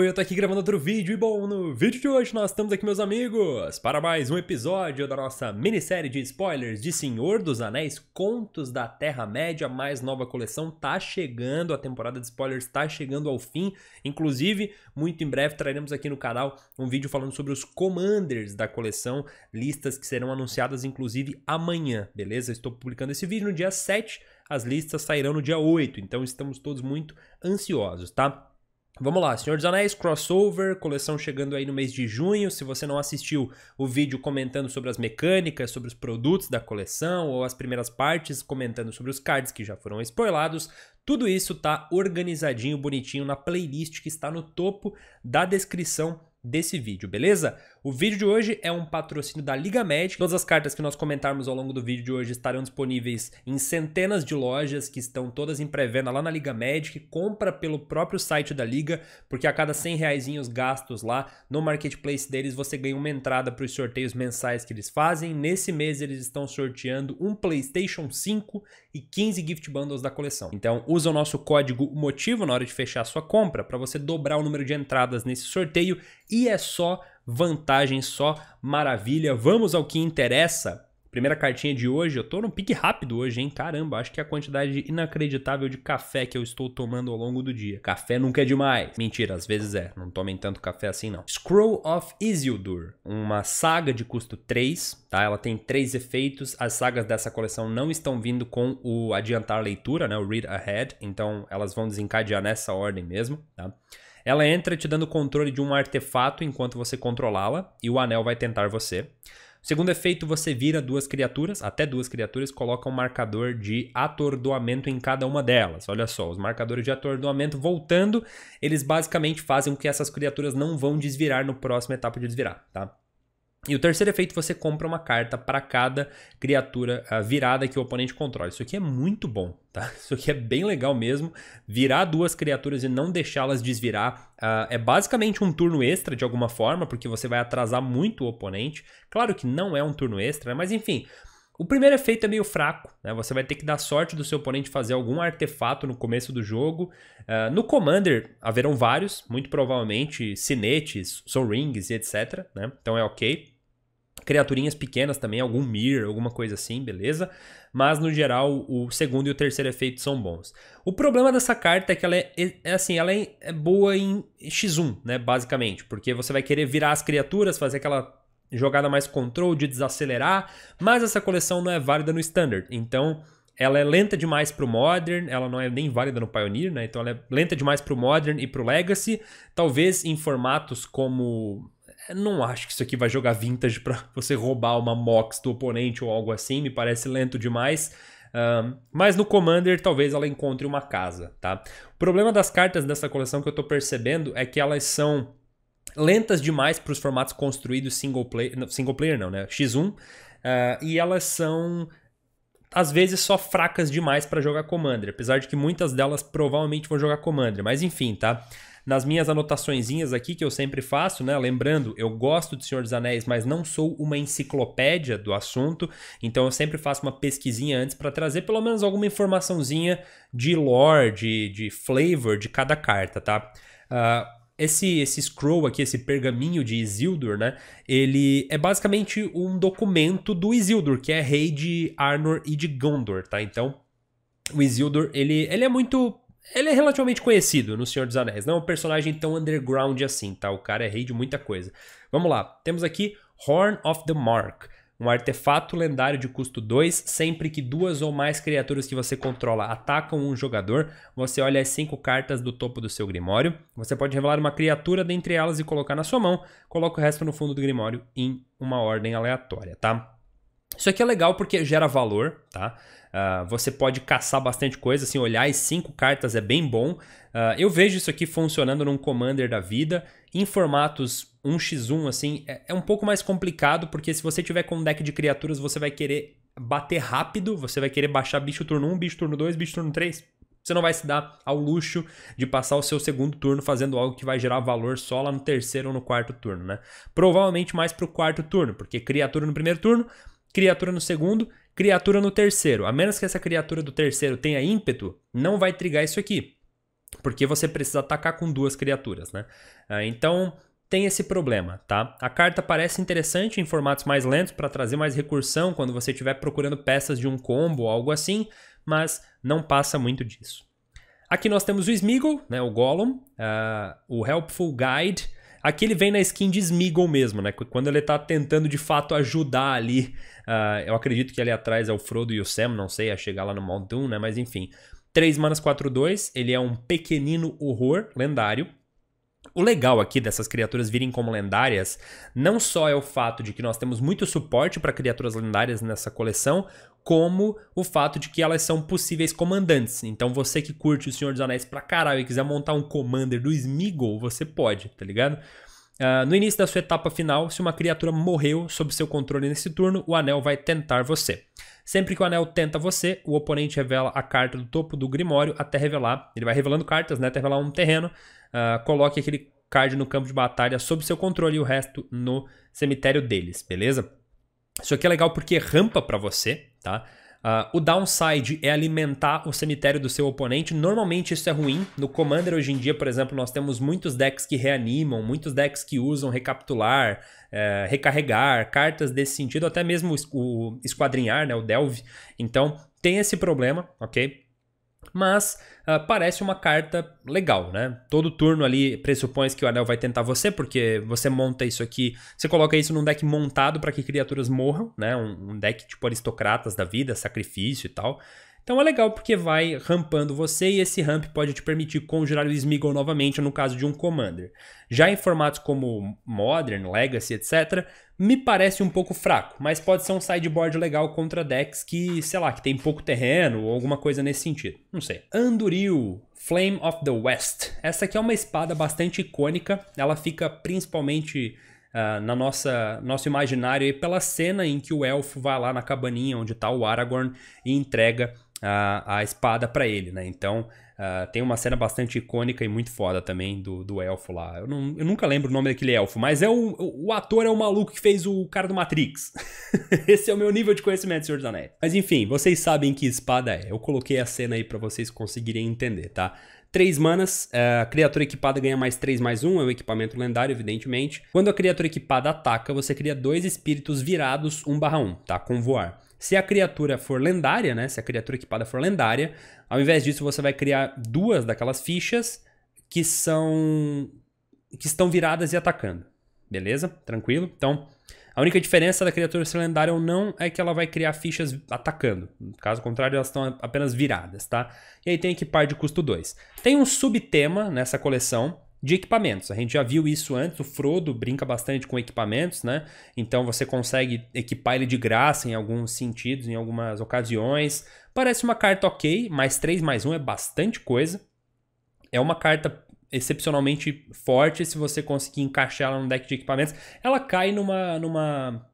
Oi, eu tô aqui gravando outro vídeo e bom, no vídeo de hoje nós estamos aqui, meus amigos, para mais um episódio da nossa minissérie de spoilers de Senhor dos Anéis, Contos da Terra-média, mais nova coleção, tá chegando, a temporada de spoilers tá chegando ao fim, inclusive, muito em breve traremos aqui no canal um vídeo falando sobre os commanders da coleção, listas que serão anunciadas inclusive amanhã, beleza? Estou publicando esse vídeo no dia 7, as listas sairão no dia 8, então estamos todos muito ansiosos, tá? Vamos lá, Senhor dos Anéis crossover, coleção chegando aí no mês de junho. Se você não assistiu o vídeo comentando sobre as mecânicas, sobre os produtos da coleção ou as primeiras partes comentando sobre os cards que já foram spoilados, tudo isso tá organizadinho, bonitinho na playlist que está no topo da descrição desse vídeo, beleza? O vídeo de hoje é um patrocínio da Liga Médica. Todas as cartas que nós comentarmos ao longo do vídeo de hoje estarão disponíveis em centenas de lojas que estão todas em pré-venda lá na Liga Magic. Compra pelo próprio site da Liga, porque a cada 100 reais gastos lá no marketplace deles, você ganha uma entrada para os sorteios mensais que eles fazem. Nesse mês eles estão sorteando um PlayStation 5 e 15 gift bundles da coleção. Então usa o nosso código MOTIVO na hora de fechar a sua compra para você dobrar o número de entradas nesse sorteio e e é só vantagem, só maravilha. Vamos ao que interessa. Primeira cartinha de hoje, eu tô num pique rápido hoje, hein? Caramba, acho que é a quantidade inacreditável de café que eu estou tomando ao longo do dia. Café nunca é demais. Mentira, às vezes é. Não tomem tanto café assim, não. Scroll of Isildur, uma saga de custo 3, tá? Ela tem 3 efeitos. As sagas dessa coleção não estão vindo com o adiantar leitura, né? O read ahead. Então, elas vão desencadear nessa ordem mesmo, tá? Ela entra te dando controle de um artefato enquanto você controlá-la, e o anel vai tentar você. Segundo efeito, você vira duas criaturas, até duas criaturas, coloca um marcador de atordoamento em cada uma delas. Olha só, os marcadores de atordoamento voltando, eles basicamente fazem com que essas criaturas não vão desvirar no próximo etapa de desvirar, tá? E o terceiro efeito, você compra uma carta para cada criatura ah, virada que o oponente controla. Isso aqui é muito bom, tá? Isso aqui é bem legal mesmo. Virar duas criaturas e não deixá-las desvirar uh, é basicamente um turno extra de alguma forma, porque você vai atrasar muito o oponente. Claro que não é um turno extra, mas enfim, o primeiro efeito é meio fraco, né? Você vai ter que dar sorte do seu oponente fazer algum artefato no começo do jogo. Uh, no Commander haverão vários, muito provavelmente sinetes, soul rings e etc. Né? Então é ok criaturinhas pequenas também, algum Mir, alguma coisa assim, beleza? Mas no geral, o segundo e o terceiro efeito são bons. O problema dessa carta é que ela é, é, é assim, ela é, é boa em X1, né, basicamente, porque você vai querer virar as criaturas, fazer aquela jogada mais control de desacelerar, mas essa coleção não é válida no standard. Então, ela é lenta demais pro Modern, ela não é nem válida no Pioneer, né? Então ela é lenta demais pro Modern e pro Legacy. Talvez em formatos como não acho que isso aqui vai jogar vintage para você roubar uma mox do oponente ou algo assim, me parece lento demais. Um, mas no Commander talvez ela encontre uma casa, tá? O problema das cartas dessa coleção que eu tô percebendo é que elas são lentas demais para os formatos construídos single player, não, single player não, né? X1, uh, ah, e elas são às vezes só fracas demais para jogar Commander, apesar de que muitas delas provavelmente vão jogar Commander, mas enfim, tá? nas minhas anotaçõezinhas aqui que eu sempre faço, né? Lembrando, eu gosto de Senhor dos Anéis, mas não sou uma enciclopédia do assunto, então eu sempre faço uma pesquisinha antes para trazer pelo menos alguma informaçãozinha de lore, de, de flavor de cada carta, tá? Uh, esse, esse scroll aqui, esse pergaminho de Isildur, né? Ele é basicamente um documento do Isildur, que é rei de Arnor e de Gondor, tá? Então, o Isildur, ele, ele é muito ele é relativamente conhecido no Senhor dos Anéis. Não é um personagem tão underground assim, tá? O cara é rei de muita coisa. Vamos lá. Temos aqui Horn of the Mark. Um artefato lendário de custo 2, sempre que duas ou mais criaturas que você controla atacam um jogador, você olha as cinco cartas do topo do seu grimório. Você pode revelar uma criatura dentre elas e colocar na sua mão. Coloca o resto no fundo do grimório em uma ordem aleatória, tá? Isso aqui é legal porque gera valor, tá? Uh, você pode caçar bastante coisa, assim, olhar as cinco cartas é bem bom. Uh, eu vejo isso aqui funcionando num Commander da vida. Em formatos 1x1, assim, é, é um pouco mais complicado, porque se você tiver com um deck de criaturas, você vai querer bater rápido, você vai querer baixar bicho turno 1, bicho turno 2, bicho turno 3. Você não vai se dar ao luxo de passar o seu segundo turno fazendo algo que vai gerar valor só lá no terceiro ou no quarto turno, né? Provavelmente mais pro quarto turno, porque criatura no primeiro turno, criatura no segundo, criatura no terceiro. A menos que essa criatura do terceiro tenha ímpeto, não vai trigar isso aqui. Porque você precisa atacar com duas criaturas, né? Ah, então, tem esse problema, tá? A carta parece interessante em formatos mais lentos para trazer mais recursão quando você estiver procurando peças de um combo ou algo assim, mas não passa muito disso. Aqui nós temos o Smeagol, né, o Gollum, uh, o Helpful Guide. Aqui ele vem na skin de Smeagol mesmo, né? Quando ele está tentando de fato ajudar ali ah, eu acredito que ali atrás é o Frodo e o Sam, não sei, a chegar lá no Mount Doom, né? Mas enfim. 3 manas 4 2, ele é um pequenino horror lendário. O legal aqui dessas criaturas virem como lendárias não só é o fato de que nós temos muito suporte para criaturas lendárias nessa coleção, como o fato de que elas são possíveis comandantes. Então você que curte o Senhor dos Anéis pra caralho e quiser montar um commander do Smeagol, você pode, tá ligado? Uh, no início da sua etapa final, se uma criatura morreu sob seu controle nesse turno, o anel vai tentar você. Sempre que o anel tenta você, o oponente revela a carta do topo do Grimório até revelar. Ele vai revelando cartas, né? Até revelar um terreno. Uh, coloque aquele card no campo de batalha sob seu controle e o resto no cemitério deles, beleza? Isso aqui é legal porque rampa para você, tá? Uh, o downside é alimentar o cemitério do seu oponente. Normalmente isso é ruim. No Commander hoje em dia, por exemplo, nós temos muitos decks que reanimam, muitos decks que usam recapitular, é, recarregar, cartas desse sentido, até mesmo o esquadrinhar, né, o Delve. Então tem esse problema, ok? Mas uh, parece uma carta legal, né? Todo turno ali pressupõe que o anel vai tentar você, porque você monta isso aqui, você coloca isso num deck montado para que criaturas morram, né? Um, um, deck tipo aristocratas da vida, sacrifício e tal. Então é legal porque vai rampando você e esse ramp pode te permitir conjurar o Smeagol novamente no caso de um Commander. Já em formatos como Modern, Legacy, etc., me parece um pouco fraco, mas pode ser um sideboard legal contra decks que, sei lá, que tem pouco terreno ou alguma coisa nesse sentido. Não sei. Anduril, Flame of the West. Essa aqui é uma espada bastante icônica, ela fica principalmente Uh, na nossa nosso imaginário e pela cena em que o elfo vai lá na cabaninha onde está o Aragorn e entrega a, a espada para ele, né? Então uh, tem uma cena bastante icônica e muito foda também do, do elfo lá. Eu, não, eu nunca lembro o nome daquele elfo, mas é o, o, ator é o maluco que fez o cara do Matrix. Esse é o meu nível de conhecimento, Senhor dos Anéis. Mas enfim, vocês sabem que espada é. Eu coloquei a cena aí para vocês conseguirem entender, tá? Três manas, eh, a criatura equipada ganha mais 3 mais 1, é o equipamento lendário, evidentemente. Quando a criatura equipada ataca, você cria dois espíritos virados 1 barra 1, tá? Com voar. Se a criatura for lendária, né? Se a criatura equipada for lendária, ao invés disso você vai criar duas daquelas fichas que são que estão viradas e atacando. Beleza? Tranquilo? Então, a única diferença da criatura ser lendária ou não é que ela vai criar fichas atacando. Caso contrário, elas estão apenas viradas, tá? E aí tem equipar de custo 2. Tem um subtema nessa coleção de equipamentos. A gente já viu isso antes, o Frodo brinca bastante com equipamentos, né? Então você consegue equipar ele de graça em alguns sentidos, em algumas ocasiões. Parece uma carta ok, mais 3 mais 1 é bastante coisa. É uma carta excepcionalmente forte se você conseguir encaixar ela no deck de equipamentos. Ela cai numa, numa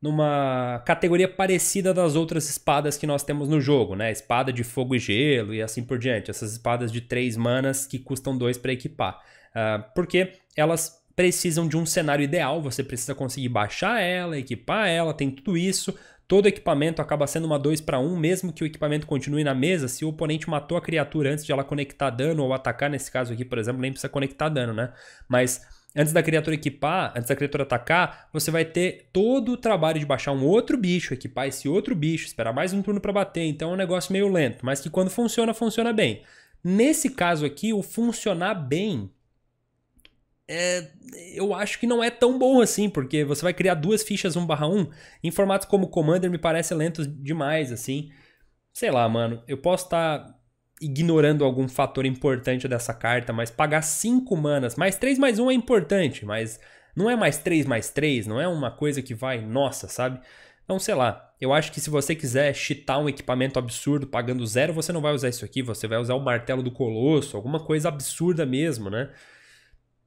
numa categoria parecida das outras espadas que nós temos no jogo, né? Espada de fogo e gelo e assim por diante. Essas espadas de três manas que custam dois para equipar. Uh, porque elas precisam de um cenário ideal, você precisa conseguir baixar ela, equipar ela, tem tudo isso. Todo equipamento acaba sendo uma 2 para 1, mesmo que o equipamento continue na mesa, se o oponente matou a criatura antes de ela conectar dano ou atacar, nesse caso aqui, por exemplo, nem precisa conectar dano, né? Mas antes da criatura equipar, antes da criatura atacar, você vai ter todo o trabalho de baixar um outro bicho, equipar esse outro bicho, esperar mais um turno para bater. Então é um negócio meio lento, mas que quando funciona, funciona bem. Nesse caso aqui, o funcionar bem é, eu acho que não é tão bom assim, porque você vai criar duas fichas 1/1 em formatos como Commander me parece lento demais assim. Sei lá, mano, eu posso estar tá ignorando algum fator importante dessa carta, mas pagar 5 manas, mais 3 mais 1 um é importante, mas não é mais 3 mais 3, não é uma coisa que vai, nossa, sabe? Então, sei lá, eu acho que se você quiser chitar um equipamento absurdo pagando zero, você não vai usar isso aqui, você vai usar o martelo do colosso, alguma coisa absurda mesmo, né?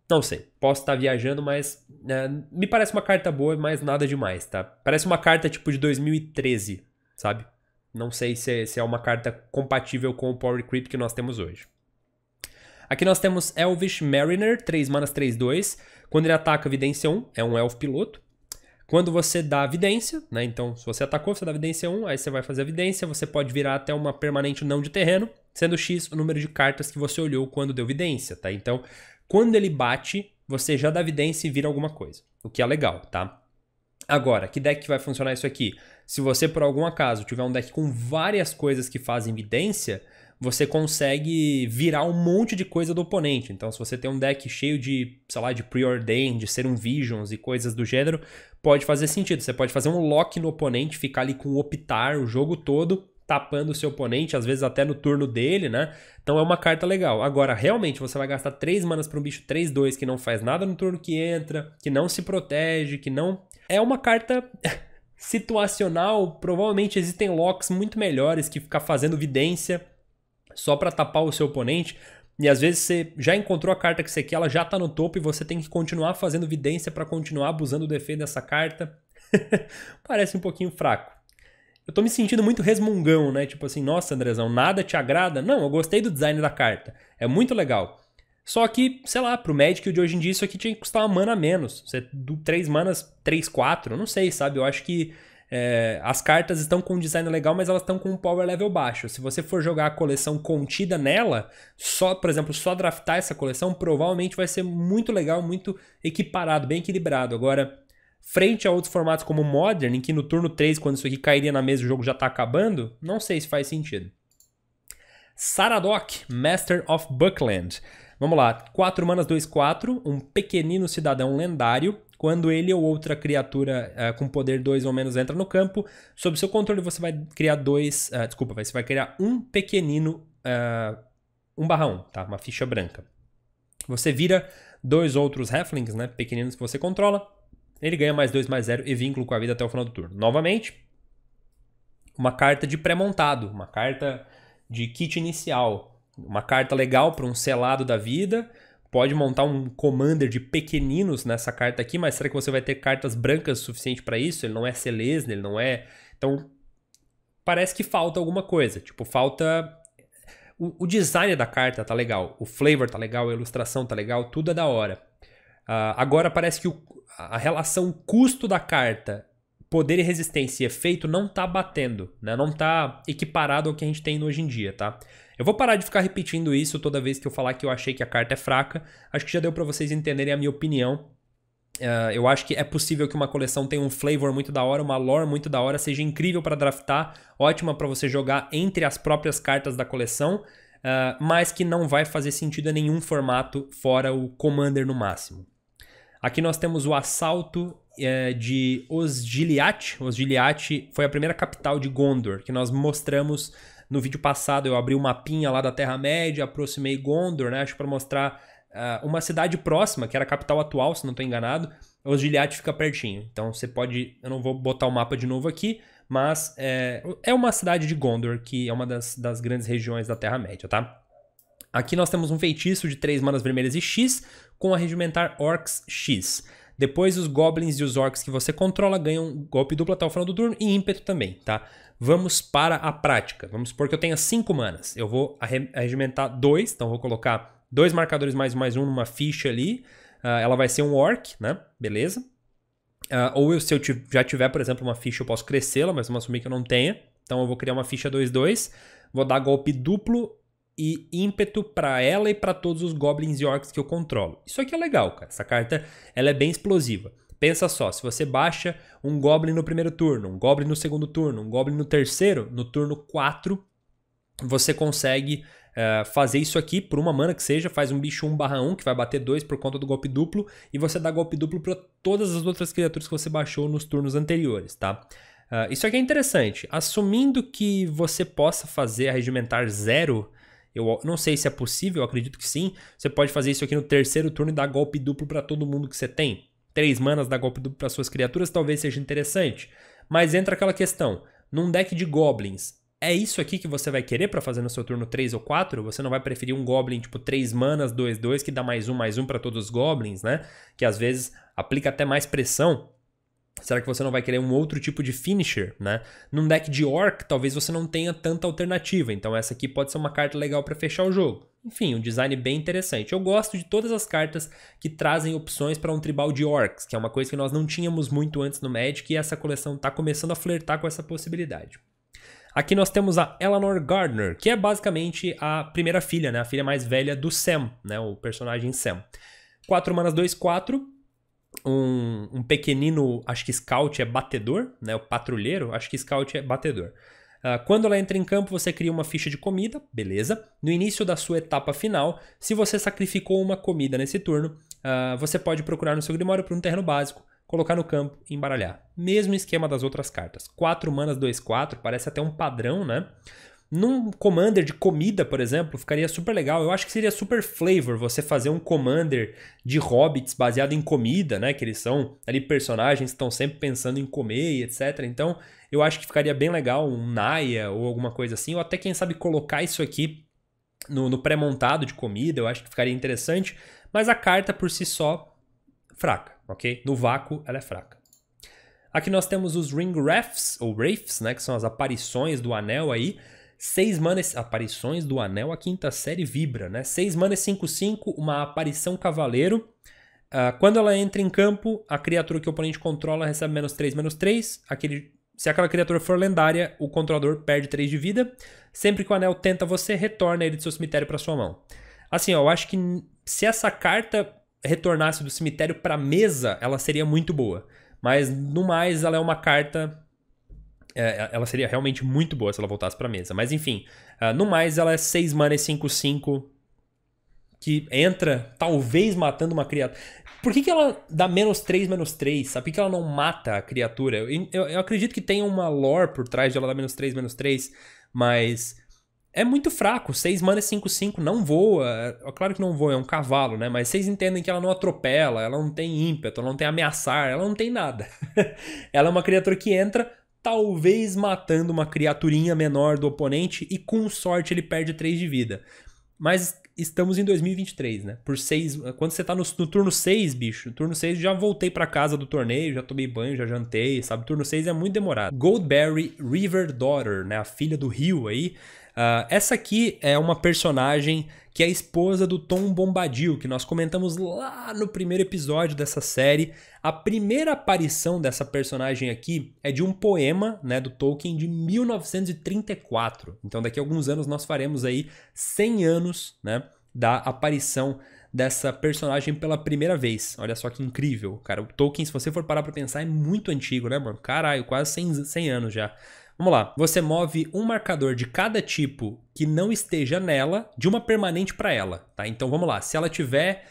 Não sei, posso estar viajando, mas é, me parece uma carta boa, mas nada demais, tá? Parece uma carta tipo de 2013, sabe? Não sei se, é, se é uma carta compatível com o Power Creep que nós temos hoje. Aqui nós temos Elvish Mariner, 3 manas 3, 2. Quando ele ataca, evidência 1, é um elfo piloto. Quando você dá vidência, né? Então, se você atacou, você dá vidência 1, aí você vai fazer a vidência, você pode virar até uma permanente não de terreno, sendo X o número de cartas que você olhou quando deu vidência, tá? Então, quando ele bate, você já dá vidência e vira alguma coisa, o que é legal, tá? Agora, que deck vai funcionar isso aqui? Se você, por algum acaso, tiver um deck com várias coisas que fazem evidência você consegue virar um monte de coisa do oponente. Então, se você tem um deck cheio de, sei lá, de preordain, de ser um visions e coisas do gênero, pode fazer sentido. Você pode fazer um lock no oponente, ficar ali com o optar o jogo todo, tapando o seu oponente, às vezes até no turno dele, né? Então é uma carta legal. Agora, realmente, você vai gastar 3 manas para um bicho 3-2 que não faz nada no turno que entra, que não se protege, que não. É uma carta. Situacional, provavelmente existem locks muito melhores que ficar fazendo vidência só para tapar o seu oponente. E às vezes você já encontrou a carta que você quer, ela já tá no topo e você tem que continuar fazendo vidência para continuar abusando do efeito dessa carta. Parece um pouquinho fraco. Eu tô me sentindo muito resmungão, né? Tipo assim, nossa, Andrezão, nada te agrada? Não, eu gostei do design da carta. É muito legal. Só que, sei lá, pro Magic de hoje em dia isso aqui tinha que custar uma mana a menos. Você, do 3 manas, 3, 4, não sei, sabe? Eu acho que é, as cartas estão com um design legal, mas elas estão com um power level baixo. Se você for jogar a coleção contida nela, só, por exemplo, só draftar essa coleção, provavelmente vai ser muito legal, muito equiparado, bem equilibrado. Agora, frente a outros formatos como Modern, em que no turno 3, quando isso aqui cairia na mesa, o jogo já tá acabando, não sei se faz sentido. Saradoc, Master of Buckland. Vamos lá, 4 manas, 2, 4, um pequenino cidadão lendário. Quando ele ou outra criatura uh, com poder 2 ou menos entra no campo, sob seu controle você vai criar dois. Uh, desculpa, você vai criar um pequenino. Uh, eh, 1 barra 1, tá? Uma ficha branca. Você vira dois outros halflings, né? Pequeninos que você controla. Ele ganha mais 2, mais 0 e vínculo com a vida até o final do turno. Novamente, uma carta de pré-montado, uma carta de kit inicial uma carta legal para um selado da vida. Pode montar um commander de pequeninos nessa carta aqui, mas será que você vai ter cartas brancas suficiente para isso? Ele não é Selesna, ele não é. Então, parece que falta alguma coisa. Tipo, falta. O, o, design da carta tá legal, o flavor tá legal, a ilustração tá legal, tudo é da hora. Uh, agora parece que o, a relação custo da carta, poder e resistência e efeito não tá batendo, né? Não tá equiparado ao que a gente tem hoje em dia, tá? Eu vou parar de ficar repetindo isso toda vez que eu falar que eu achei que a carta é fraca. Acho que já deu para vocês entenderem a minha opinião. Uh, eu acho que é possível que uma coleção tenha um flavor muito da hora, uma lore muito da hora, seja incrível para draftar, ótima para você jogar entre as próprias cartas da coleção, uh, mas que não vai fazer sentido em nenhum formato fora o Commander no máximo. Aqui nós temos o assalto é, de Osgiliath. Osgiliath foi a primeira capital de Gondor, que nós mostramos no vídeo passado eu abri o um mapinha lá da Terra-média, aproximei Gondor, né? Acho para mostrar uh, uma cidade próxima, que era a capital atual, se não estou enganado. Os fica pertinho. Então você pode. Eu não vou botar o mapa de novo aqui, mas é, é uma cidade de Gondor, que é uma das, das grandes regiões da Terra-média, tá? Aqui nós temos um feitiço de três manas vermelhas e X com a regimentar Orcs X. Depois os goblins e os orcs que você controla ganham golpe duplo até o final do turno e ímpeto também, tá? Vamos para a prática. Vamos supor que eu tenha 5 manas. Eu vou regimentar 2, então vou colocar dois marcadores mais mais um numa ficha ali. Uh, ela vai ser um orc, né? Beleza. Uh, ou eu, se eu já tiver, por exemplo, uma ficha, eu posso crescê-la, mas vamos assumir que eu não tenha. Então eu vou criar uma ficha 2-2, vou dar golpe duplo e ímpeto para ela e para todos os goblins e orcs que eu controlo. Isso aqui é legal, cara. Essa carta ela é bem explosiva. Pensa só, se você baixa um goblin no primeiro turno, um goblin no segundo turno, um goblin no terceiro, no turno 4, você consegue Uh, fazer isso aqui por uma mana que seja, faz um bicho 1 barra 1 que vai bater 2 por conta do golpe duplo e você dá golpe duplo para todas as outras criaturas que você baixou nos turnos anteriores, tá? Uh, isso aqui é interessante. Assumindo que você possa fazer a Regimentar zero eu não sei se é possível, acredito que sim. Você pode fazer isso aqui no terceiro turno e dar golpe duplo para todo mundo que você tem. Três manas dar golpe duplo para suas criaturas talvez seja interessante. Mas entra aquela questão, num deck de goblins, é isso aqui que você vai querer para fazer no seu turno 3 ou 4? Você não vai preferir um Goblin tipo 3 manas, 2, 2, que dá mais um, mais um para todos os Goblins, né? Que às vezes aplica até mais pressão Será que você não vai querer um outro tipo de finisher, né? Num deck de orc, talvez você não tenha tanta alternativa, então essa aqui pode ser uma carta legal para fechar o jogo. Enfim, um design bem interessante. Eu gosto de todas as cartas que trazem opções para um tribal de orcs, que é uma coisa que nós não tínhamos muito antes no Magic e essa coleção está começando a flertar com essa possibilidade. Aqui nós temos a Eleanor Gardner, que é basicamente a primeira filha, né? A filha mais velha do Sam, né? O personagem Sam. 4 manas 2, 4 um, um pequenino, acho que scout é batedor, né? O patrulheiro, acho que scout é batedor. Uh, quando ela entra em campo, você cria uma ficha de comida, beleza. No início da sua etapa final, se você sacrificou uma comida nesse turno, uh, você pode procurar no seu grimório por um terreno básico, colocar no campo e embaralhar. Mesmo esquema das outras cartas. 4 manas, 2, 4, parece até um padrão, né? Num commander de comida, por exemplo, ficaria super legal. Eu acho que seria super flavor você fazer um commander de hobbits baseado em comida, né? Que eles são ali personagens que estão sempre pensando em comer e etc. Então, eu acho que ficaria bem legal um Naya ou alguma coisa assim. Ou até, quem sabe, colocar isso aqui no, no pré-montado de comida. Eu acho que ficaria interessante. Mas a carta por si só, fraca, ok? No vácuo, ela é fraca. Aqui nós temos os Ring Wraiths, ou Wraiths, né? Que são as aparições do anel aí. Seis manas, aparições do anel, a quinta série vibra, né? Seis manas 5-5, uma aparição cavaleiro. Uh, quando ela entra em campo, a criatura que o oponente controla recebe menos 3, menos 3. Aquele, se aquela criatura for lendária, o controlador perde 3 de vida. Sempre que o anel tenta você, retorna ele do seu cemitério para sua mão. Assim, ó, eu acho que se essa carta retornasse do cemitério para mesa, ela seria muito boa. Mas no mais, ela é uma carta é, é, ela seria realmente muito boa se ela voltasse pra mesa. Mas enfim, uh, no mais ela é 6 mana e 5, 5. Que entra, talvez matando uma criatura. Por que, que ela dá menos 3, menos 3? Sabe? Por que ela não mata a criatura? Eu, eu, eu acredito que tem uma lore por trás de ela dar menos 3, menos 3. Mas é muito fraco. 6 mana 5, 5 não voa. É, é claro que não voa, é um cavalo, né? Mas vocês entendem que ela não atropela, ela não tem ímpeto, ela não tem ameaçar, ela não tem nada. ela é uma criatura que entra, talvez matando uma criaturinha menor do oponente e com sorte ele perde 3 de vida. Mas estamos em 2023, né? Por 6, quando você tá no, no turno 6, bicho, turno 6 já voltei para casa do torneio, já tomei banho, já jantei, sabe? Turno 6 é muito demorado. Goldberry River Daughter, né, a filha do rio aí. Uh, essa aqui é uma personagem que é a esposa do Tom Bombadil, que nós comentamos lá no primeiro episódio dessa série. A primeira aparição dessa personagem aqui é de um poema né, do Tolkien de 1934. Então, daqui a alguns anos, nós faremos aí 100 anos né, da aparição dessa personagem pela primeira vez. Olha só que incrível, cara. O Tolkien, se você for parar pra pensar, é muito antigo, né, mano? Caralho, quase 100, 100 anos já. Vamos lá. Você move um marcador de cada tipo que não esteja nela, de uma permanente para ela, tá? Então vamos lá. Se ela tiver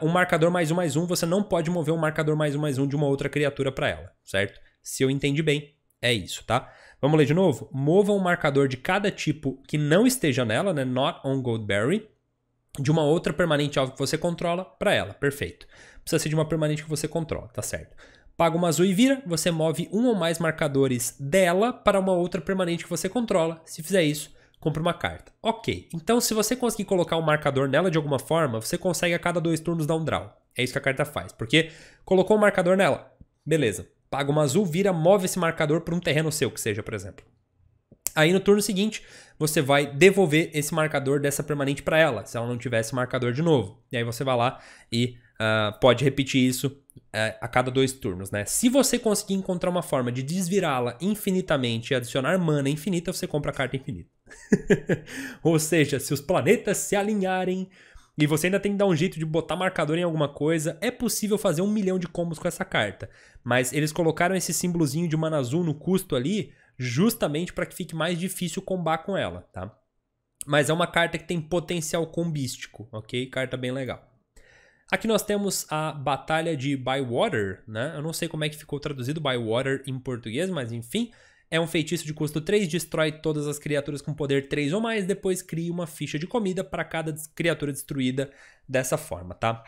uh, um marcador mais um mais um, você não pode mover um marcador mais um mais um de uma outra criatura para ela, certo? Se eu entendi bem, é isso, tá? Vamos ler de novo? Mova um marcador de cada tipo que não esteja nela, né? Not on Goldberry, de uma outra permanente alvo que você controla para ela. Perfeito. Precisa ser de uma permanente que você controla, tá certo. Paga uma azul e vira, você move um ou mais marcadores dela para uma outra permanente que você controla. Se fizer isso, compra uma carta. Ok, então se você conseguir colocar um marcador nela de alguma forma, você consegue a cada dois turnos dar um draw. É isso que a carta faz, porque colocou um marcador nela, beleza. Paga uma azul, vira, move esse marcador para um terreno seu, que seja, por exemplo. Aí no turno seguinte, você vai devolver esse marcador dessa permanente para ela, se ela não tivesse marcador de novo. E aí você vai lá e uh, pode repetir isso é, a cada dois turnos, né? Se você conseguir encontrar uma forma de desvirá-la infinitamente e adicionar mana infinita, você compra a carta infinita. Ou seja, se os planetas se alinharem e você ainda tem que dar um jeito de botar marcador em alguma coisa, é possível fazer um milhão de combos com essa carta. Mas eles colocaram esse símbolozinho de mana azul no custo ali justamente para que fique mais difícil combar com ela, tá? Mas é uma carta que tem potencial combístico, ok? Carta bem legal. Aqui nós temos a Batalha de Bywater, né? Eu não sei como é que ficou traduzido Bywater em português, mas enfim. É um feitiço de custo 3, destrói todas as criaturas com poder 3 ou mais, depois cria uma ficha de comida para cada criatura destruída dessa forma, tá?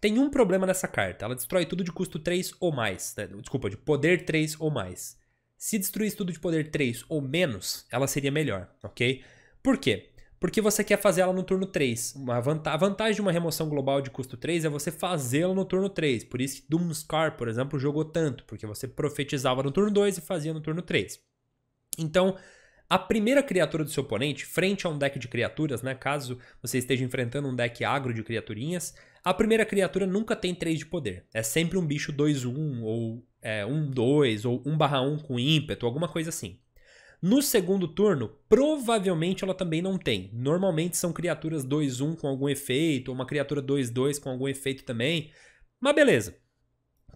Tem um problema nessa carta, ela destrói tudo de custo 3 ou mais, né? desculpa, de poder 3 ou mais. Se destruísse tudo de poder 3 ou menos, ela seria melhor, ok? Por quê? porque você quer fazer ela no turno 3. Uma vantagem, a vantagem de uma remoção global de custo 3 é você fazê-la no turno 3. Por isso que Doomscar, por exemplo, jogou tanto, porque você profetizava no turno 2 e fazia no turno 3. Então, a primeira criatura do seu oponente, frente a um deck de criaturas, né? Caso você esteja enfrentando um deck agro de criaturinhas, a primeira criatura nunca tem 3 de poder. É sempre um bicho 2-1, ou 1-2, é, ou 1/1 com ímpeto, alguma coisa assim. No segundo turno, provavelmente ela também não tem. Normalmente são criaturas 2-1 com algum efeito, ou uma criatura 2-2 com algum efeito também. Mas beleza.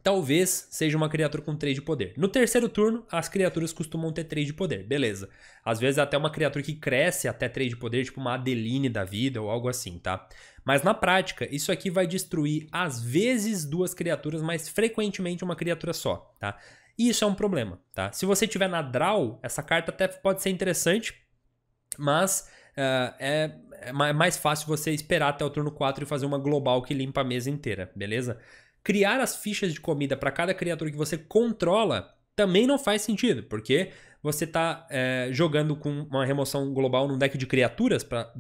Talvez seja uma criatura com 3 de poder. No terceiro turno, as criaturas costumam ter 3 de poder, beleza. Às vezes é até uma criatura que cresce até 3 de poder, tipo uma Adeline da vida ou algo assim, tá? Mas na prática, isso aqui vai destruir às vezes duas criaturas, mas frequentemente uma criatura só, tá? E isso é um problema, tá? Se você tiver na draw, essa carta até pode ser interessante, mas uh, é, é, é mais fácil você esperar até o turno 4 e fazer uma global que limpa a mesa inteira, beleza? Criar as fichas de comida para cada criatura que você controla também não faz sentido, porque você está é, eh, jogando com uma remoção global num deck de criaturas para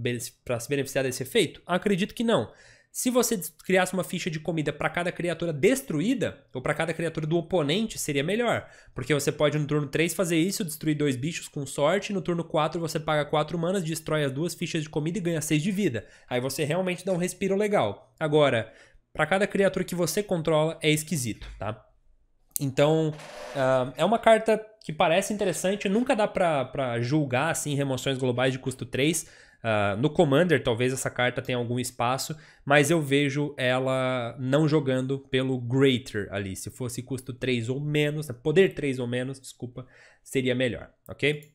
se beneficiar desse efeito? Acredito que não. Se você criasse uma ficha de comida para cada criatura destruída, ou para cada criatura do oponente, seria melhor. Porque você pode no turno 3 fazer isso, destruir dois bichos com sorte, no turno 4 você paga 4 manas, destrói as duas fichas de comida e ganha 6 de vida. Aí você realmente dá um respiro legal. Agora, para cada criatura que você controla, é esquisito, tá? Então, uh, é uma carta que parece interessante, nunca dá para julgar assim remoções globais de custo 3, Uh, no Commander, talvez essa carta tenha algum espaço, mas eu vejo ela não jogando pelo Greater ali. Se fosse custo 3 ou menos, poder 3 ou menos, desculpa, seria melhor, ok?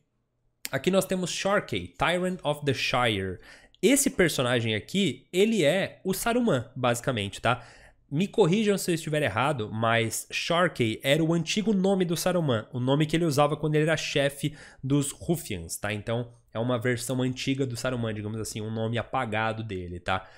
Aqui nós temos Sharkey, Tyrant of the Shire. Esse personagem aqui, ele é o Saruman, basicamente, tá? Me corrijam se eu estiver errado, mas Sharkey era o antigo nome do Saruman, o nome que ele usava quando ele era chefe dos Ruffians, tá? Então é uma versão antiga do Saruman, digamos assim, um nome apagado dele, tá?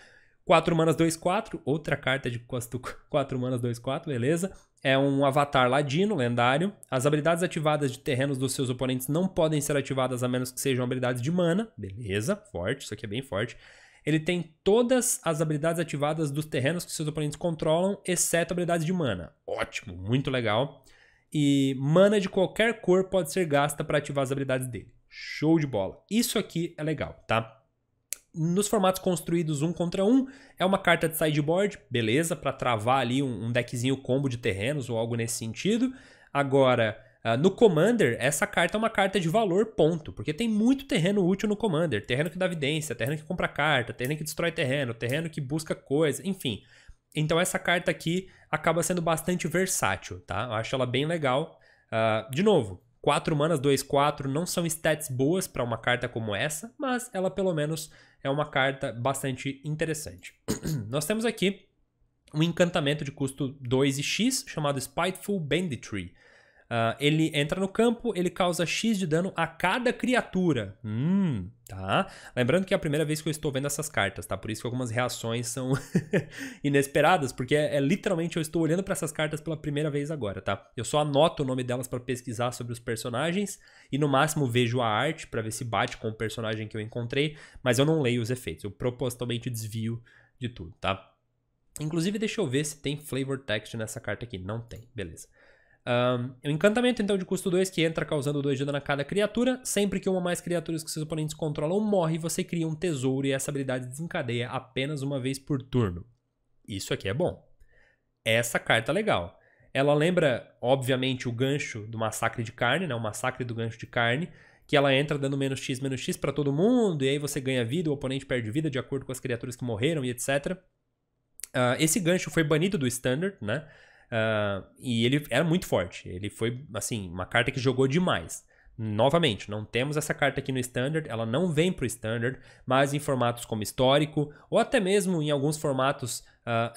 4 manas 2, 4, outra carta de custo 4 manas 2, 4, beleza? É um avatar ladino, lendário. As habilidades ativadas de terrenos dos seus oponentes não podem ser ativadas a menos que sejam habilidades de mana, beleza? Forte, isso aqui é bem forte. Ele tem todas as habilidades ativadas dos terrenos que seus oponentes controlam, exceto habilidades de mana. Ótimo, muito legal. E mana de qualquer cor pode ser gasta para ativar as habilidades dele. Show de bola. Isso aqui é legal, tá? Nos formatos construídos um contra um, é uma carta de sideboard, beleza, para travar ali um, um deckzinho combo de terrenos ou algo nesse sentido. Agora, ah, no Commander, essa carta é uma carta de valor, ponto. Porque tem muito terreno útil no Commander. Terreno que dá evidência, terreno que compra carta, terreno que destrói terreno, terreno que busca coisa, enfim. Então essa carta aqui acaba sendo bastante versátil, tá? Eu acho ela bem legal. Uh, de novo, 4 manas, 2, 4 não são stats boas para uma carta como essa, mas ela pelo menos é uma carta bastante interessante. Nós temos aqui um encantamento de custo 2 e X chamado Spiteful Banditry. Uh, ele entra no campo, ele causa X de dano a cada criatura. Hum, tá? Lembrando que é a primeira vez que eu estou vendo essas cartas, tá? Por isso que algumas reações são inesperadas, porque é, é, literalmente eu estou olhando para essas cartas pela primeira vez agora, tá? Eu só anoto o nome delas para pesquisar sobre os personagens e no máximo vejo a arte para ver se bate com o personagem que eu encontrei, mas eu não leio os efeitos. Eu propositalmente desvio de tudo, tá? Inclusive, deixa eu ver se tem flavor text nessa carta aqui. Não tem, beleza. Um, encantamento, então, de custo 2, que entra causando 2 de dano a cada criatura. Sempre que uma ou mais criaturas que seus oponentes controlam morre, você cria um tesouro e essa habilidade desencadeia apenas uma vez por turno. Isso aqui é bom. Essa carta é legal. Ela lembra, obviamente, o gancho do massacre de carne, né? O massacre do gancho de carne, que ela entra dando menos X, menos X para todo mundo, e aí você ganha vida, o oponente perde vida de acordo com as criaturas que morreram e etc. Uh, esse gancho foi banido do Standard, né? Uh, e ele era muito forte. Ele foi, assim, uma carta que jogou demais. Novamente, não temos essa carta aqui no Standard, ela não vem para o Standard, mas em formatos como histórico, ou até mesmo em alguns formatos.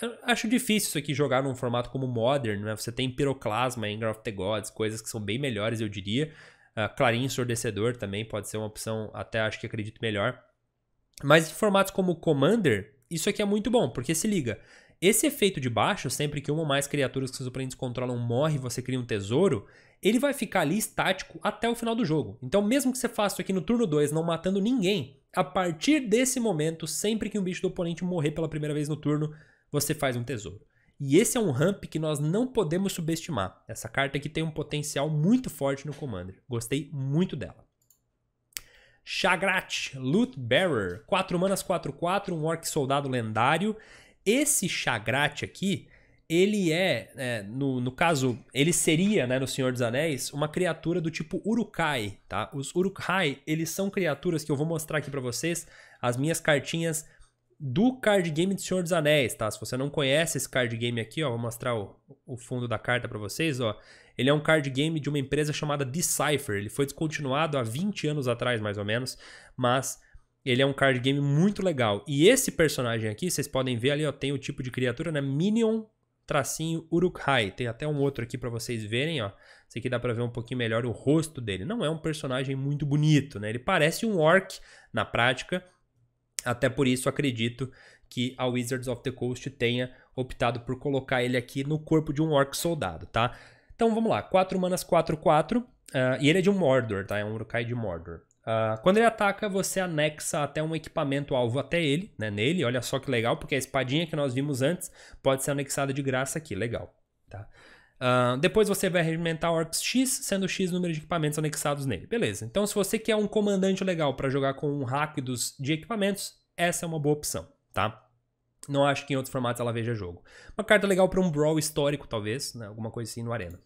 Uh, acho difícil isso aqui jogar num formato como Modern, né? Você tem Piroclasma, Anger of the Gods, coisas que são bem melhores, eu diria. Uh, Clarim Ensurdecedor também pode ser uma opção, até acho que acredito melhor. Mas em formatos como Commander, isso aqui é muito bom, porque se liga, esse efeito de baixo, sempre que uma ou mais criaturas que seus oponentes controlam morre e você cria um tesouro, ele vai ficar ali estático até o final do jogo. Então, mesmo que você faça isso aqui no turno 2, não matando ninguém, a partir desse momento, sempre que um bicho do oponente morrer pela primeira vez no turno, você faz um tesouro. E esse é um ramp que nós não podemos subestimar. Essa carta aqui tem um potencial muito forte no Commander. Gostei muito dela. Shagrat, Loot Bearer, 4 manas 4-4, um orc soldado lendário. Esse Chagrat aqui, ele é, é no, no, caso, ele seria, né, no Senhor dos Anéis, uma criatura do tipo Urukai, tá? Os Urukai, eles são criaturas que eu vou mostrar aqui para vocês, as minhas cartinhas do card game do Senhor dos Anéis, tá? Se você não conhece esse card game aqui, ó, vou mostrar o, o fundo da carta para vocês, ó. Ele é um card game de uma empresa chamada Decipher. Ele foi descontinuado há 20 anos atrás, mais ou menos, mas ele é um card game muito legal. E esse personagem aqui, vocês podem ver ali, ó, tem o tipo de criatura, né? Minion tracinho Urukhai. Tem até um outro aqui para vocês verem, ó. Esse aqui dá para ver um pouquinho melhor o rosto dele. Não é um personagem muito bonito, né? Ele parece um orc na prática. Até por isso acredito que a Wizards of the Coast tenha optado por colocar ele aqui no corpo de um orc soldado, tá? Então vamos lá, 4 manas 4 4, uh, e ele é de um Mordor, tá? É um Urukai de Mordor. Uh, quando ele ataca, você anexa até um equipamento alvo até ele, né, nele. Olha só que legal, porque a espadinha que nós vimos antes pode ser anexada de graça aqui. Legal. Tá? Uh, depois você vai regimentar Orcs X, sendo X o número de equipamentos anexados nele. Beleza. Então, se você quer um comandante legal para jogar com um rápidos de equipamentos, essa é uma boa opção, tá? Não acho que em outros formatos ela veja jogo. Uma carta legal para um brawl histórico, talvez, né? alguma coisa assim no Arena.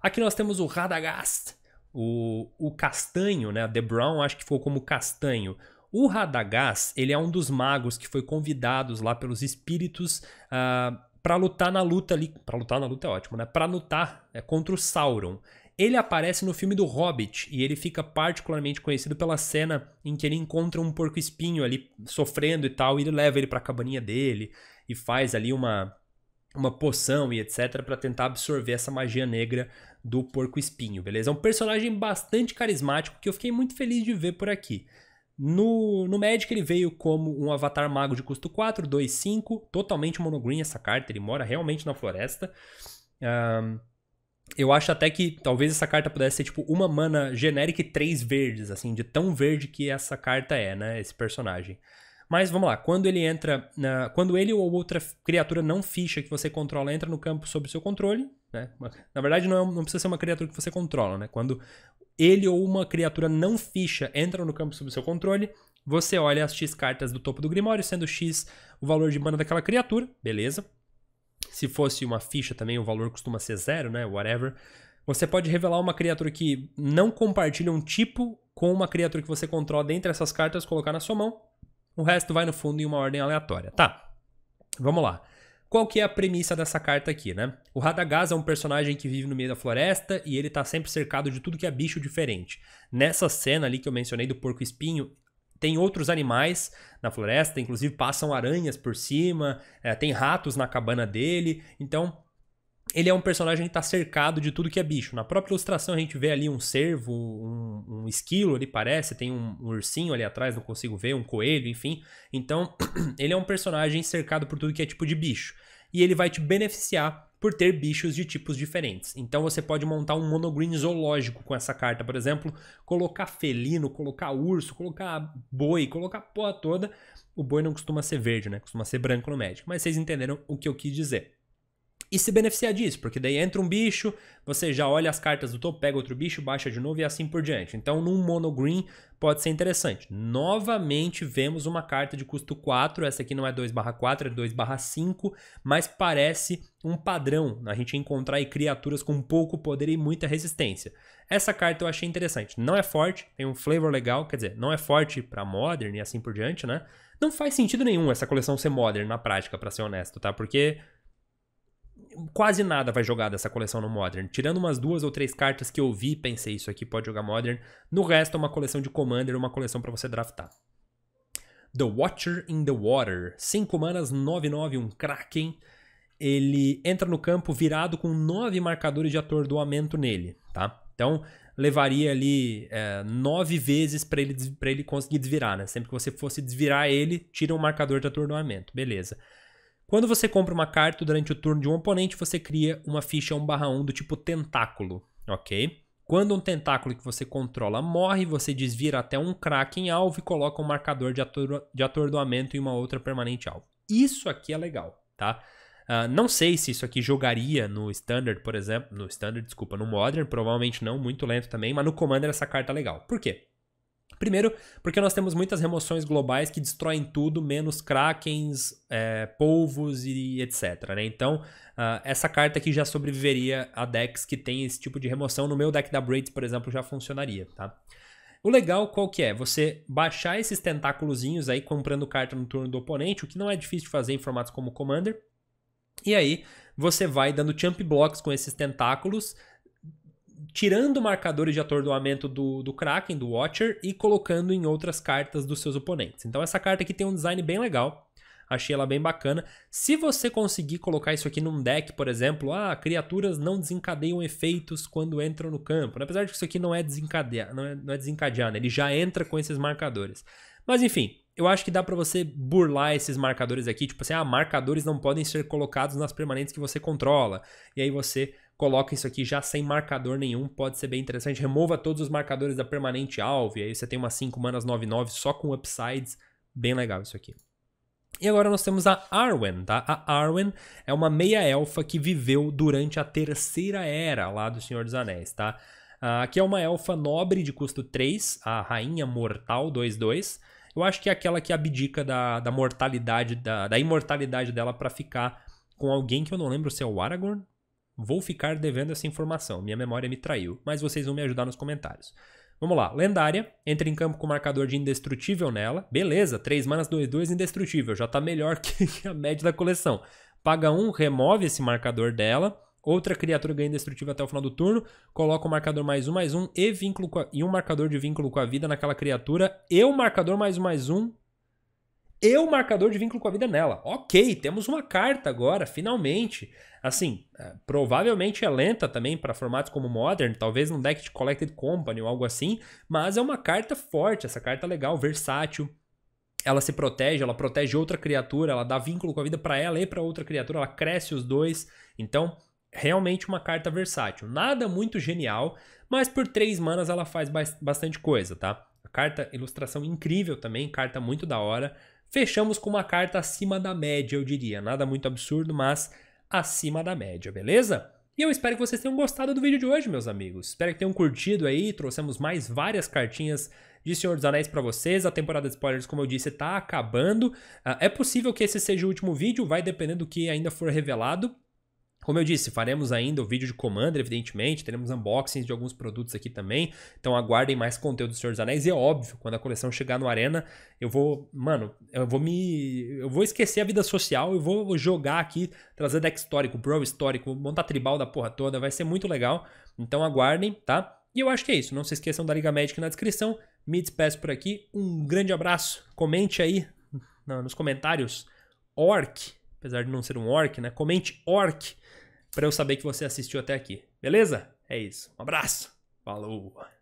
Aqui nós temos o Radagast, o, o Castanho, né? The Brown acho que ficou como Castanho. O Radagast, ele é um dos magos que foi convidados lá pelos espíritos uh, ah, para lutar na luta ali. Para lutar na luta é ótimo, né? Para lutar é contra o Sauron. Ele aparece no filme do Hobbit e ele fica particularmente conhecido pela cena em que ele encontra um porco-espinho ali sofrendo e tal, e ele leva ele para a cabaninha dele e faz ali uma uma poção e etc para tentar absorver essa magia negra do Porco Espinho, beleza? É um personagem bastante carismático que eu fiquei muito feliz de ver por aqui. No, no Magic ele veio como um avatar mago de custo 4, 2, 5, totalmente monogreen essa carta, ele mora realmente na floresta. Um, eu acho até que talvez essa carta pudesse ser tipo uma mana genérica e três verdes, assim, de tão verde que essa carta é, né? Esse personagem. Mas vamos lá, quando ele entra. Na, quando ele ou outra criatura não ficha que você controla entra no campo sob seu controle, né? Na verdade, não, é, não, precisa ser uma criatura que você controla. Né? Quando ele ou uma criatura não ficha entram no campo sob seu controle, você olha as X cartas do topo do Grimório, sendo X o valor de mana daquela criatura, beleza. Se fosse uma ficha também, o valor costuma ser zero, né? Whatever. Você pode revelar uma criatura que não compartilha um tipo com uma criatura que você controla dentre essas cartas, colocar na sua mão. O resto vai no fundo em uma ordem aleatória. Tá. Vamos lá. Qual que é a premissa dessa carta aqui, né? O Radagaz é um personagem que vive no meio da floresta e ele tá sempre cercado de tudo que é bicho diferente. Nessa cena ali que eu mencionei do porco espinho, tem outros animais na floresta, inclusive passam aranhas por cima, é, tem ratos na cabana dele. Então, ele é um personagem que tá cercado de tudo que é bicho. Na própria ilustração a gente vê ali um cervo, um, um esquilo ali parece, tem um, um, ursinho ali atrás, não consigo ver, um coelho, enfim. Então, ele é um personagem cercado por tudo que é tipo de bicho. E ele vai te beneficiar por ter bichos de tipos diferentes. Então você pode montar um monogreen zoológico com essa carta, por exemplo, colocar felino, colocar urso, colocar boi, colocar a porra toda. O boi não costuma ser verde, né? Costuma ser branco no médico. Mas vocês entenderam o que eu quis dizer e se beneficiar disso, porque daí entra um bicho, você já olha as cartas do topo, pega outro bicho, baixa de novo e assim por diante. Então, num mono green pode ser interessante. Novamente vemos uma carta de custo 4, essa aqui não é 2/4, é 2/5, mas parece um padrão a gente encontrar aí criaturas com pouco poder e muita resistência. Essa carta eu achei interessante. Não é forte, tem um flavor legal, quer dizer, não é forte para modern e assim por diante, né? Não faz sentido nenhum essa coleção ser modern na prática, para ser honesto, tá? Porque quase nada vai jogar dessa coleção no Modern. Tirando umas duas ou três cartas que eu vi e pensei, isso aqui pode jogar Modern. No resto, é uma coleção de Commander, uma coleção para você draftar. The Watcher in the Water. 5 manas, 9-9, um Kraken. Ele entra no campo virado com 9 marcadores de atordoamento nele, tá? Então, levaria ali é, nove vezes para ele, pra ele conseguir desvirar, né? Sempre que você fosse desvirar ele, tira um marcador de atordoamento. Beleza. Quando você compra uma carta durante o turno de um oponente, você cria uma ficha 1/1 do tipo tentáculo, ok? Quando um tentáculo que você controla morre, você desvira até um crack em alvo e coloca um marcador de, ator de atordoamento em uma outra permanente alvo. Isso aqui é legal, tá? Uh, não sei se isso aqui jogaria no Standard, por exemplo. No Standard, desculpa, no Modern, provavelmente não, muito lento também, mas no Commander essa carta é legal. Por quê? Primeiro, porque nós temos muitas remoções globais que destroem tudo, menos krakens, é, polvos e etc. Né? Então, uh, essa carta aqui já sobreviveria a decks que tem esse tipo de remoção. No meu deck da Braids, por exemplo, já funcionaria. Tá? O legal qual que é? Você baixar esses tentáculozinhos aí comprando carta no turno do oponente, o que não é difícil de fazer em formatos como Commander. E aí, você vai dando champ blocks com esses tentáculos, tirando marcadores de atordoamento do, do Kraken, do Watcher, e colocando em outras cartas dos seus oponentes. Então essa carta aqui tem um design bem legal. Achei ela bem bacana. Se você conseguir colocar isso aqui num deck, por exemplo, ah, criaturas não desencadeiam efeitos quando entram no campo. Apesar de que isso aqui não é desencadear, não é, não é desencadear, né? Ele já entra com esses marcadores. Mas enfim, eu acho que dá para você burlar esses marcadores aqui, tipo assim, ah, marcadores não podem ser colocados nas permanentes que você controla. E aí você coloca isso aqui já sem marcador nenhum, pode ser bem interessante. Remova todos os marcadores da permanente alvo, e aí você tem umas 5 manas 9-9 só com upsides, bem legal isso aqui. E agora nós temos a Arwen, tá? A Arwen é uma meia-elfa que viveu durante a Terceira Era lá do Senhor dos Anéis, tá? Ah, aqui é uma elfa nobre de custo 3, a Rainha Mortal 2-2. Eu acho que é aquela que abdica da, da mortalidade, da, da imortalidade dela para ficar com alguém que eu não lembro se é o Aragorn Vou ficar devendo essa informação, minha memória me traiu, mas vocês vão me ajudar nos comentários. Vamos lá, lendária, entra em campo com marcador de indestrutível nela. Beleza, 3 manas 2, 2, indestrutível, já tá melhor que a média da coleção. Paga 1, um, remove esse marcador dela. Outra criatura ganha indestrutível até o final do turno. Coloca o marcador mais um, mais um e, vínculo a, e um marcador de vínculo com a vida naquela criatura. E o marcador mais um, mais um e o marcador de vínculo com a vida nela. Ok, temos uma carta agora, finalmente. Assim, é, provavelmente é lenta também para formatos como Modern, talvez num deck de Collected Company ou algo assim, mas é uma carta forte, essa carta é legal, versátil. Ela se protege, ela protege outra criatura, ela dá vínculo com a vida para ela e para outra criatura, ela cresce os dois. Então, realmente uma carta versátil. Nada muito genial, mas por três manas ela faz bastante coisa, tá? A carta, ilustração incrível também, carta muito da hora fechamos com uma carta acima da média, eu diria. Nada muito absurdo, mas acima da média, beleza? E eu espero que vocês tenham gostado do vídeo de hoje, meus amigos. Espero que tenham curtido aí, trouxemos mais várias cartinhas de Senhor dos Anéis para vocês. A temporada de spoilers, como eu disse, tá acabando. Ah, é possível que esse seja o último vídeo, vai dependendo do que ainda for revelado. Como eu disse, faremos ainda o vídeo de Commander, evidentemente, teremos unboxings de alguns produtos aqui também, então aguardem mais conteúdo do Senhor dos Anéis, e é óbvio, quando a coleção chegar no Arena, eu vou, mano, eu vou me, eu vou esquecer a vida social, eu vou jogar aqui, trazer deck histórico, bro histórico, montar tribal da porra toda, vai ser muito legal, então aguardem, tá? E eu acho que é isso, não se esqueçam da Liga Magic na descrição, me despeço por aqui, um grande abraço, comente aí nos comentários, orc, apesar de não ser um orc, né? Comente orc para eu saber que você assistiu até aqui. Beleza? É isso. Um abraço. Falou.